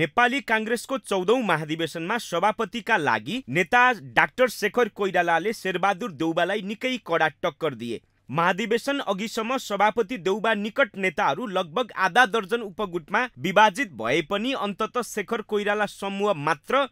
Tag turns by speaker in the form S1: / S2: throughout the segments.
S1: नेपाली काङ्ग्रेसको चौधौँ महाधिवेशनमा सभापतिका लागि नेता डाक्टर शेखर कोइरालाले शेरबहादुर देउबालाई निकै कडा टक्कर दिए महाधिवेशन अघिसम्म सभापति देउबा निकट नेताहरू लगभग आधा दर्जन उपगुटमा विभाजित भए पनि अन्तत शेखर कोइराला समूह मात्र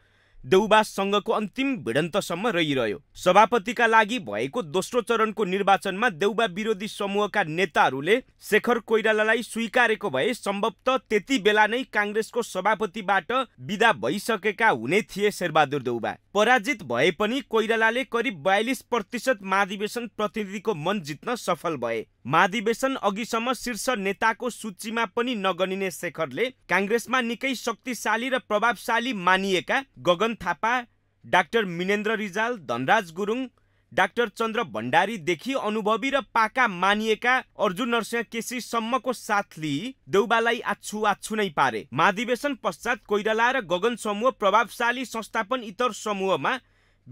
S1: देउबासँगको अन्तिम भिडन्तसम्म रहिरह्यो सभापतिका लागि भएको दोस्रो चरणको निर्वाचनमा देउबा विरोधी समूहका नेताहरूले शेखर कोइरालालाई स्वीकारेको भए सम्भवत त्यति बेला नै काङ्ग्रेसको सभापतिबाट विदा भइसकेका हुने थिए शेरबहादुर देउबा पराजित भए पनि कोइरालाले करिब बयालिस प्रतिशत महाधिवेशन प्रतिनिधिको मन जित्न सफल भए महाधिवेशन अघिसम्म शीर्ष नेताको सूचीमा पनि नगनिने शेखरले काङ्ग्रेसमा निकै शक्तिशाली र प्रभावशाली मानिएका गगन थापा डाक्टर मिनेन्द्र रिजाल धनराज गुरुङ डाक्टर चन्द्र भण्डारीदेखि अनुभवी र पाका मानिएका अर्जुन नरसिंह केसीसम्मको साथ लिई देउबालाई आछु आछु नै पारे महाधिवेशन पश्चात कोइराला र गगन समूह प्रभावशाली संस्थापन इतर समूहमा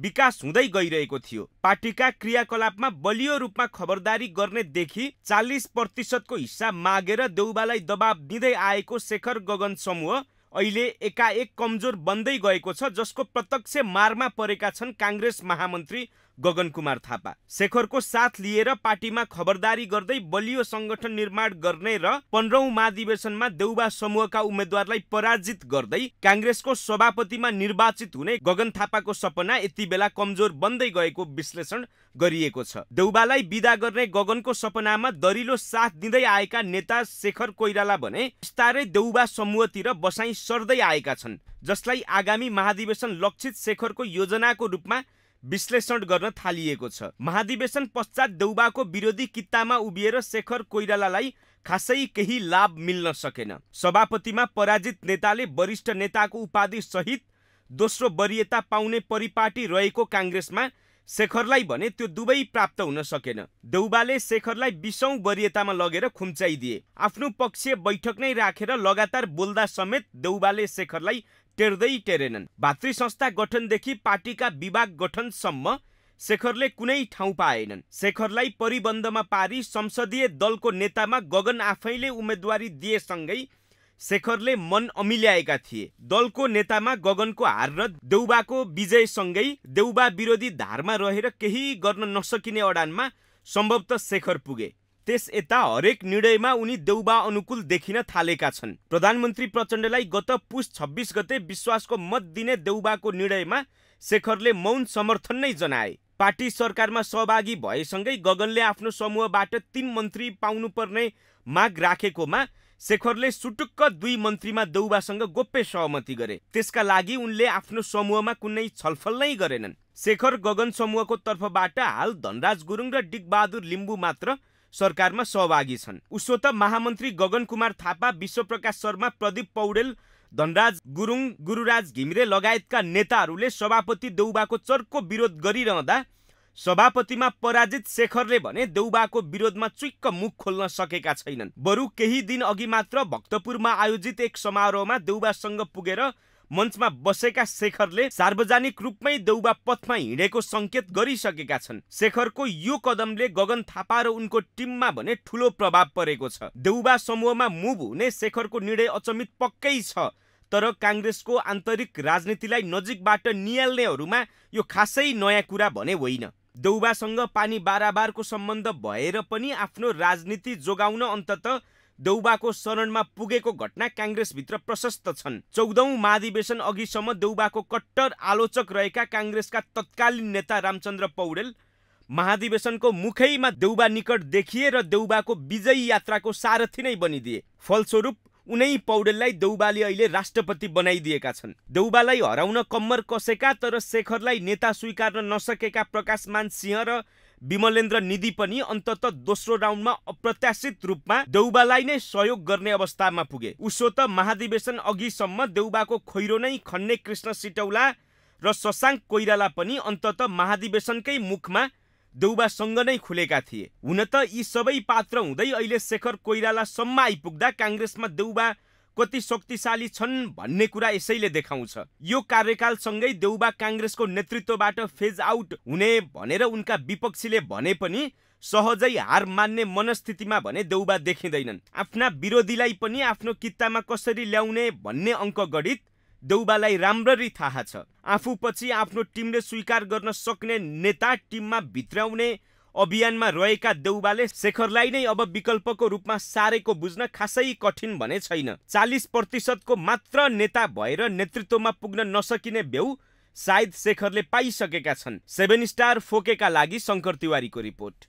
S1: विकास हुँदै गइरहेको थियो पार्टीका क्रियाकलापमा बलियो रूपमा खबरदारी गर्नेदेखि चालिस प्रतिशतको हिस्सा मागेर देउबालाई दबाब दिँदै आएको शेखर गगन समूह अहिले एकाएक कमजोर बन्दै गएको छ जसको प्रत्यक्ष मारमा परेका छन् काङ्ग्रेस महामन्त्री गगन कुमार थापा शेखरको साथ लिएर पार्टीमा खबरदारी गर्दै बलियो संगठन निर्माण गर्ने र पन्ध्रौं महाधिवेशनमा देउबा समूहका उम्मेद्वारलाई पराजित गर्दै काङ्ग्रेसको सभापतिमा निर्वाचित हुने गगन थापाको सपना यति बेला कमजोर बन्दै गएको विश्लेषण गरिएको छ देउबालाई विदा गर्ने गगनको सपनामा दरिलो साथ दिँदै आएका नेता शेखर कोइराला भने बिस्तारै देउबा समूहतिर बसाई सर्दै आएका छन् जसलाई आगामी महाधिवेशन लक्षित शेखरको योजनाको रूपमा विश्लेषण गर्न थालिएको छ महाधिवेशन पश्चात देउबाको विरोधी कित्तामा उभिएर शेखर कोइरालालाई खासै केही लाभ मिल्न सकेन सभापतिमा पराजित नेताले वरिष्ठ नेताको उपाधि सहित दोस्रो वरियता पाउने परिपाटी रहेको काङ्ग्रेसमा शेखरलाई भने त्यो दुवै प्राप्त हुन सकेन देउबाले शेखरलाई बिसौँ वरियतामा लगेर खुम्चाइदिए आफ्नो पक्षीय बैठक नै राखेर लगातार बोल्दा समेत देउबाले शेखरलाई टेर्दै टेरेनन् भातृ संस्था गठनदेखि पार्टीका विभाग गठनसम्म शेखरले कुनै ठाउँ पाएनन् शेखरलाई परिबन्धमा पारी संसदीय दलको नेतामा गगन आफैले उम्मेदवारी दिएसँगै शेखरले मन अमिल्याएका थिए दलको नेतामा गगनको हार र देउबाको विजयसँगै देउबा विरोधी धारमा रहेर केही गर्न नसकिने अडानमा सम्भवत शेखर पुगे त्यस यता हरेक निर्णयमा उनी देउबा अनुकूल देखिन थालेका छन् प्रधानमन्त्री प्रचण्डलाई गत पुस छब्बिस गते विश्वासको मत दिने देउबाको निर्णयमा शेखरले मौन समर्थन नै जनाए पार्टी सरकारमा सहभागी भएसँगै गगनले आफ्नो समूहबाट तीन मन्त्री पाउनुपर्ने माग राखेकोमा शेखरले सुटुक्क दुई मन्त्रीमा देउबासँग गोप्य सहमति गरे त्यसका लागि उनले आफ्नो समूहमा कुनै छलफल नै गरेनन् शेखर गगन समूहको तर्फबाट हाल धनराज गुरुङ र डिगबहादुर लिम्बू मात्र सरकारमा सहभागी छन् उसो त महामन्त्री गगन कुमार थापा विश्वप्रकाश शर्मा प्रदीप पौडेल धनराज गुरुङ गुरुराज घिमिरे लगायतका नेताहरूले सभापति देउबाको चर्को विरोध गरिरहँदा सभापतिमा पराजित शेखरले भने देउबाको विरोधमा चुइक्क मुख खोल्न सकेका छैनन् बरु केही दिन अघि मात्र भक्तपुरमा आयोजित एक समारोहमा देउबासँग पुगेर मञ्चमा बसेका शेखरले सार्वजनिक रूपमै देउबा पथमा हिँडेको सङ्केत गरिसकेका छन् शेखरको यो कदमले गगन थापा र उनको टिममा भने ठुलो प्रभाव परेको छ देउबा समूहमा मुभ हुने शेखरको निर्णय अचम्मित पक्कै छ तर काङ्ग्रेसको आन्तरिक राजनीतिलाई नजिकबाट निहाल्नेहरूमा यो खासै नयाँ कुरा भने होइन देउबासँग पानी बाराबारको सम्बन्ध भएर पनि आफ्नो राजनीति जोगाउन अन्तत देउबाको शरणमा पुगेको घटना काङ्ग्रेसभित्र प्रशस्त छन् चौधौँ महाधिवेशन अघिसम्म देउबाको कट्टर आलोचक रहेका काङ्ग्रेसका तत्कालीन नेता रामचन्द्र पौडेल महाधिवेशनको मुखैमा देउबा निकट देखिए र देउबाको विजयी यात्राको सारथी नै बनिदिए फलस्वरूप उनै पौडेललाई देउबाले अहिले राष्ट्रपति बनाइदिएका छन् देउबालाई हराउन कम्मर कसेका तर शेखरलाई नेता स्वीकार्न नसकेका प्रकाशमान सिंह र विमलेन्द्र निधि पनि अन्तत दोस्रो राउन्डमा अप्रत्याशित रूपमा देउबालाई नै सहयोग गर्ने अवस्थामा पुगे उसो त महाधिवेशन अघिसम्म देउबाको खैरो नै खन्ने कृष्ण सिटौला र शशाङ्क कोइराला पनि अन्तत महाधिवेशनकै मुखमा देउबासँग नै खुलेका थिए हुन त यी सबै पात्र हुँदै अहिले शेखर कोइरालासम्म आइपुग्दा काङ्ग्रेसमा देउबा कति शक्तिशाली छन् भन्ने कुरा यसैले देखाउँछ यो कार्यकालसँगै देउबा काङ्ग्रेसको नेतृत्वबाट फेज आउट हुने भनेर उनका विपक्षीले भने पनि सहजै हार मान्ने मनस्थितिमा भने देउबा देखिँदैनन् आफ्ना विरोधीलाई पनि आफ्नो कितामा कसरी ल्याउने भन्ने अङ्कगणित देउबालाई राम्ररी थाहा छ आफूपछि आफ्नो टिमले स्वीकार गर्न सक्ने नेता टिममा भित्राउने अभियानमा रहेका देउबाले शेखरलाई नै अब विकल्पको रूपमा सारेको बुझ्न खासै कठिन भने छैन चालिस प्रतिशतको मात्र नेता भएर नेतृत्वमा पुग्न नसकिने बेउ सायद शेखरले पाइसकेका छन् सेभेन स्टार फोकेका लागि शङ्कर तिवारीको रिपोर्ट